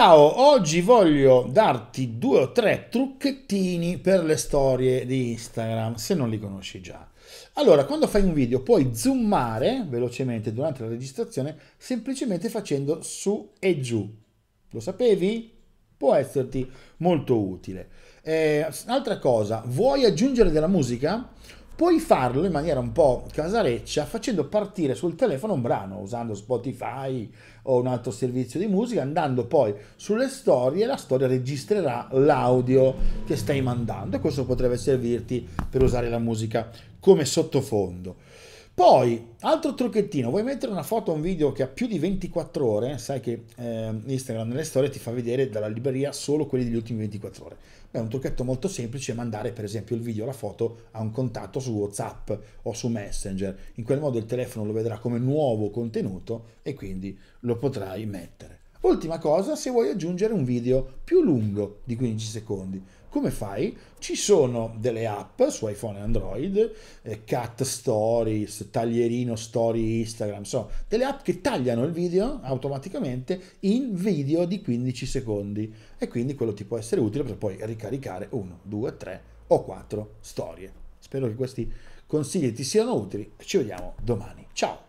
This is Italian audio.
Ciao, oggi voglio darti due o tre trucchettini per le storie di Instagram, se non li conosci già. Allora, quando fai un video puoi zoomare velocemente durante la registrazione semplicemente facendo su e giù. Lo sapevi? Può esserti molto utile. Eh, altra cosa, vuoi aggiungere della musica? Puoi farlo in maniera un po' casareccia facendo partire sul telefono un brano, usando Spotify o un altro servizio di musica, andando poi sulle storie, la storia registrerà l'audio che stai mandando e questo potrebbe servirti per usare la musica come sottofondo. Poi, altro trucchettino, vuoi mettere una foto o un video che ha più di 24 ore? Sai che eh, Instagram nelle storie ti fa vedere dalla libreria solo quelli degli ultimi 24 ore. Beh, un trucchetto molto semplice è mandare per esempio il video o la foto a un contatto su WhatsApp o su Messenger. In quel modo il telefono lo vedrà come nuovo contenuto e quindi lo potrai mettere. Ultima cosa, se vuoi aggiungere un video più lungo di 15 secondi, come fai? Ci sono delle app su iPhone e Android, eh, Cat Stories, Taglierino Story Instagram, insomma, delle app che tagliano il video automaticamente in video di 15 secondi e quindi quello ti può essere utile per poi ricaricare 1, 2, 3 o 4 storie. Spero che questi consigli ti siano utili ci vediamo domani. Ciao!